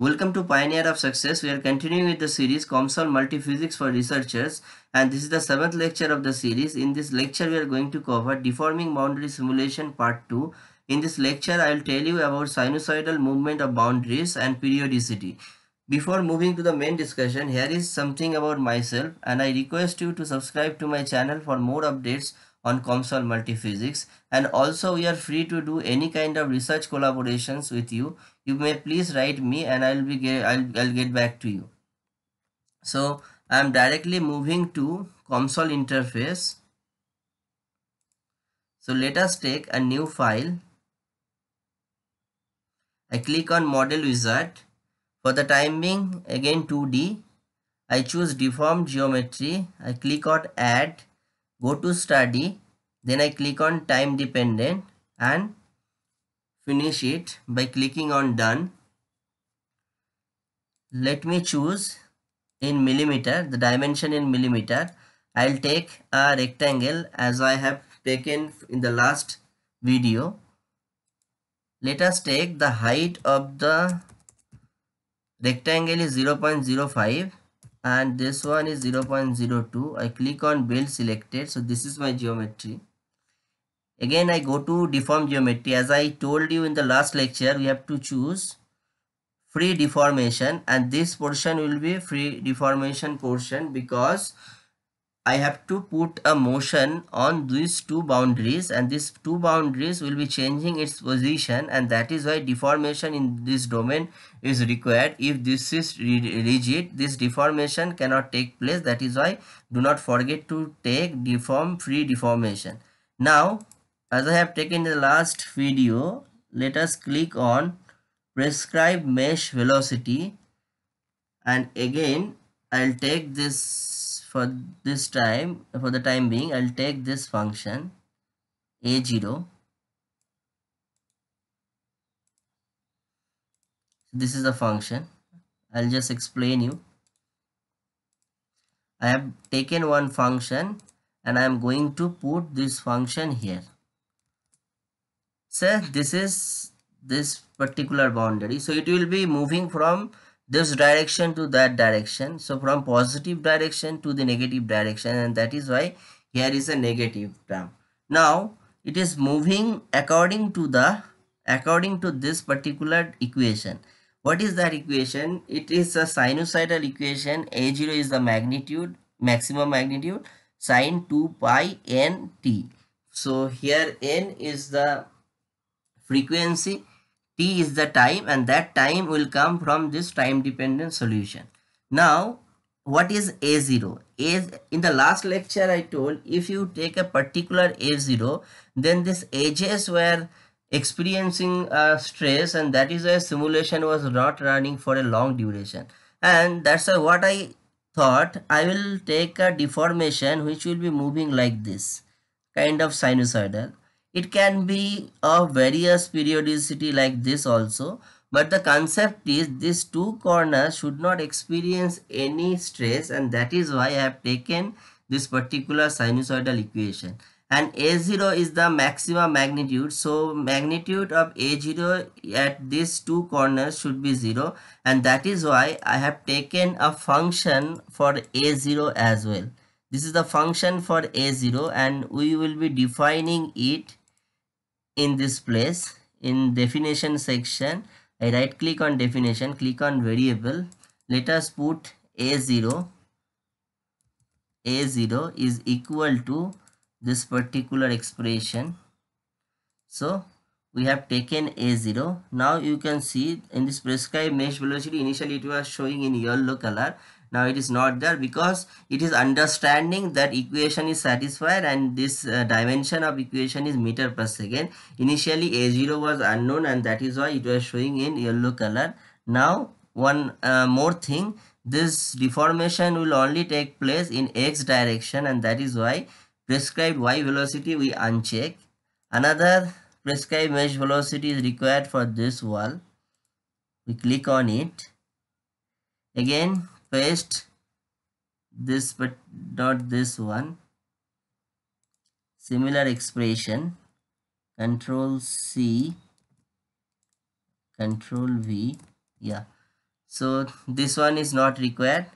Welcome to Pioneer of Success. We are continuing with the series COMSOL Multiphysics for Researchers and this is the seventh lecture of the series. In this lecture we are going to cover Deforming Boundary Simulation Part 2. In this lecture I will tell you about sinusoidal movement of boundaries and periodicity. Before moving to the main discussion, here is something about myself and I request you to subscribe to my channel for more updates on COMSOL Multiphysics and also we are free to do any kind of research collaborations with you you may please write me and i'll be get, I'll, I'll get back to you so i'm directly moving to console interface so let us take a new file i click on model wizard for the time being again 2d i choose deform geometry i click on add go to study then i click on time dependent and finish it by clicking on done let me choose in millimeter the dimension in millimeter I'll take a rectangle as I have taken in the last video let us take the height of the rectangle is 0.05 and this one is 0.02 I click on build selected so this is my geometry Again, I go to deform geometry. As I told you in the last lecture, we have to choose free deformation and this portion will be free deformation portion because I have to put a motion on these two boundaries and these two boundaries will be changing its position and that is why deformation in this domain is required. If this is rigid, this deformation cannot take place. That is why do not forget to take deform free deformation. Now as I have taken the last video let us click on prescribe mesh velocity and again I'll take this for this time for the time being I'll take this function a0 this is the function I'll just explain you I have taken one function and I am going to put this function here say this is this particular boundary so it will be moving from this direction to that direction so from positive direction to the negative direction and that is why here is a negative term now it is moving according to the according to this particular equation what is that equation it is a sinusoidal equation a0 is the magnitude maximum magnitude sine 2 pi n t so here n is the frequency t is the time and that time will come from this time dependent solution now what is a0 a in the last lecture i told if you take a particular a0 then this ages were experiencing uh, stress and that is why simulation was not running for a long duration and that's what i thought i will take a deformation which will be moving like this kind of sinusoidal it can be of various periodicity like this also. But the concept is these two corners should not experience any stress and that is why I have taken this particular sinusoidal equation. And A0 is the maximum magnitude. So magnitude of A0 at these two corners should be 0. And that is why I have taken a function for A0 as well. This is the function for A0 and we will be defining it in this place in definition section I right click on definition click on variable let us put a0 a0 is equal to this particular expression so we have taken a0 now you can see in this prescribed mesh velocity initially it was showing in yellow color now it is not there because it is understanding that equation is satisfied and this uh, dimension of equation is meter per second. Initially A0 was unknown and that is why it was showing in yellow color. Now one uh, more thing, this deformation will only take place in x direction and that is why prescribed y velocity we uncheck. Another prescribed mesh velocity is required for this wall. We click on it. Again paste this but not this one similar expression control C control V yeah so this one is not required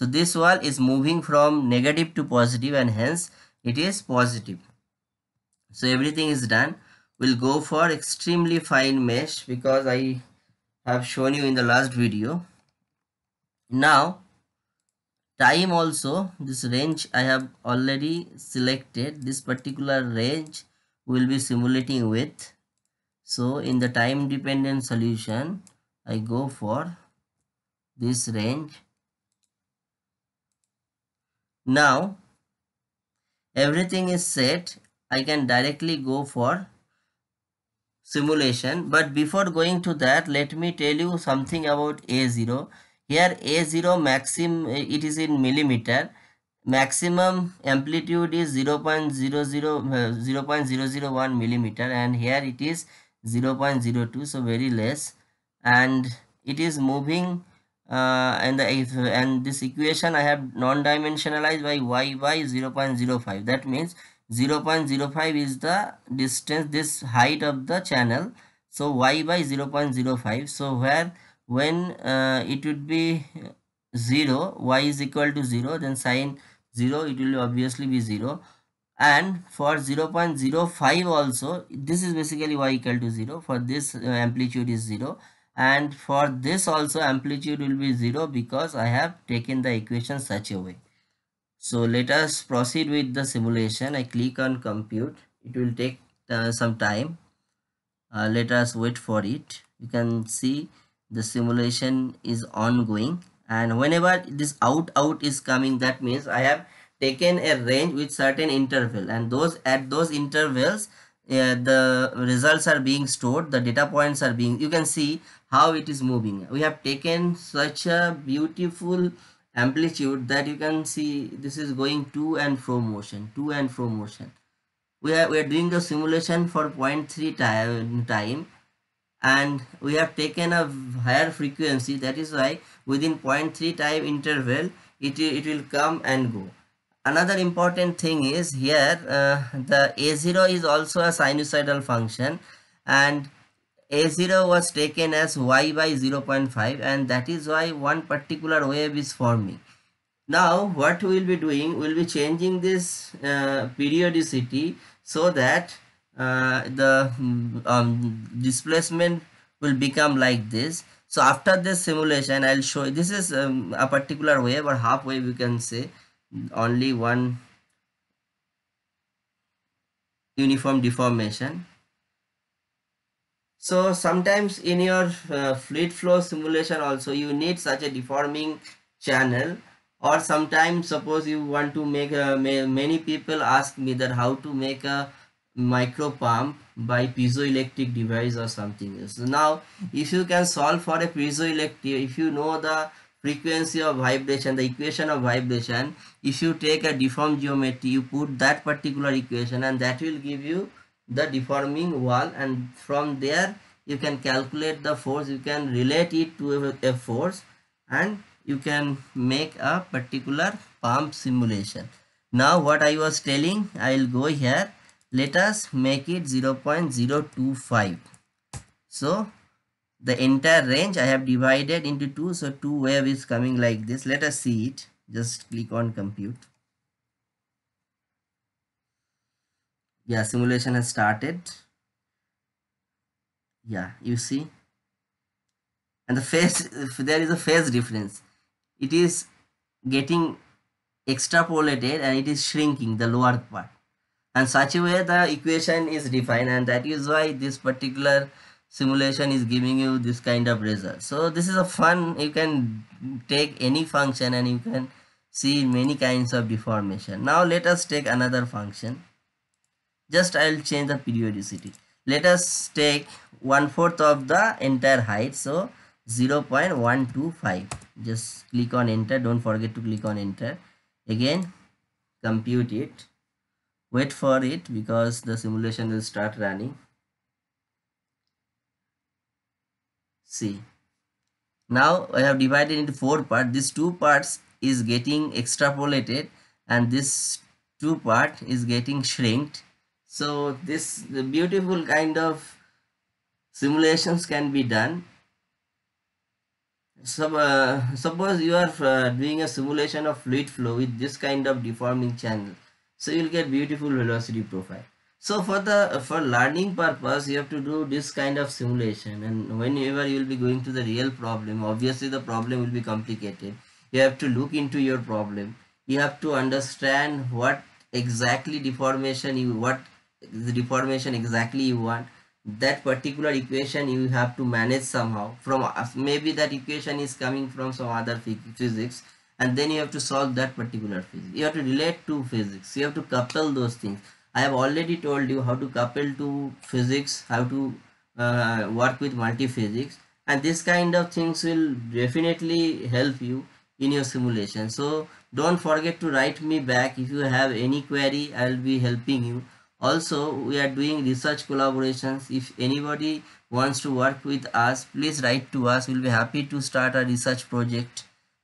so this wall is moving from negative to positive and hence it is positive so everything is done we'll go for extremely fine mesh because I have shown you in the last video now time also this range I have already selected this particular range will be simulating with so in the time dependent solution I go for this range now everything is set I can directly go for simulation but before going to that let me tell you something about A0 here A0 maximum eh, it is in millimeter. Maximum amplitude is 0 eh, 0.00 0 0.001 millimeter and here it is 0 0.02 so very less and it is moving uh, and the and this equation I have non-dimensionalized by y by 0 0.05 that means 0 0.05 is the distance this height of the channel so y by 0 0.05 so where when uh, it would be 0 y is equal to 0 then sine 0 it will obviously be 0 and for 0 0.05 also this is basically y equal to 0 for this uh, amplitude is 0 and for this also amplitude will be 0 because I have taken the equation such a way. So let us proceed with the simulation. I click on compute. It will take uh, some time. Uh, let us wait for it. You can see the simulation is ongoing and whenever this out out is coming that means I have taken a range with certain interval and those at those intervals uh, the results are being stored the data points are being you can see how it is moving we have taken such a beautiful amplitude that you can see this is going to and fro motion to and fro motion we are we are doing the simulation for 0.3 time time and we have taken a higher frequency that is why within 0.3 time interval it, it will come and go another important thing is here uh, the a0 is also a sinusoidal function and a0 was taken as y by 0.5 and that is why one particular wave is forming now what we will be doing we will be changing this uh, periodicity so that uh, the hmm, um, displacement will become like this so after this simulation i'll show you this is um, a particular wave or half wave you can say only one uniform deformation so sometimes in your uh, fluid flow simulation also you need such a deforming channel or sometimes suppose you want to make a, uh, may, many people ask me that how to make a micro pump by piezoelectric device or something else. So now, if you can solve for a piezoelectric, if you know the frequency of vibration, the equation of vibration, if you take a deformed geometry, you put that particular equation and that will give you the deforming wall and from there you can calculate the force, you can relate it to a, a force and you can make a particular pump simulation. Now what I was telling, I will go here let us make it 0 0.025 so the entire range i have divided into two so two wave is coming like this let us see it just click on compute yeah simulation has started yeah you see and the phase there is a phase difference it is getting extrapolated and it is shrinking the lower part and such a way the equation is defined and that is why this particular simulation is giving you this kind of result so this is a fun you can take any function and you can see many kinds of deformation now let us take another function just i'll change the periodicity let us take one fourth of the entire height so 0 0.125 just click on enter don't forget to click on enter again compute it wait for it because the simulation will start running see now I have divided into four parts these two parts is getting extrapolated and this two part is getting shrinked so this beautiful kind of simulations can be done so uh, suppose you are uh, doing a simulation of fluid flow with this kind of deforming channel so you'll get beautiful velocity profile so for the for learning purpose you have to do this kind of simulation and whenever you'll be going to the real problem obviously the problem will be complicated you have to look into your problem you have to understand what exactly deformation you what the deformation exactly you want that particular equation you have to manage somehow from maybe that equation is coming from some other physics and then you have to solve that particular physics you have to relate to physics you have to couple those things i have already told you how to couple to physics how to uh, work with multi-physics and this kind of things will definitely help you in your simulation so don't forget to write me back if you have any query i will be helping you also we are doing research collaborations if anybody wants to work with us please write to us we'll be happy to start a research project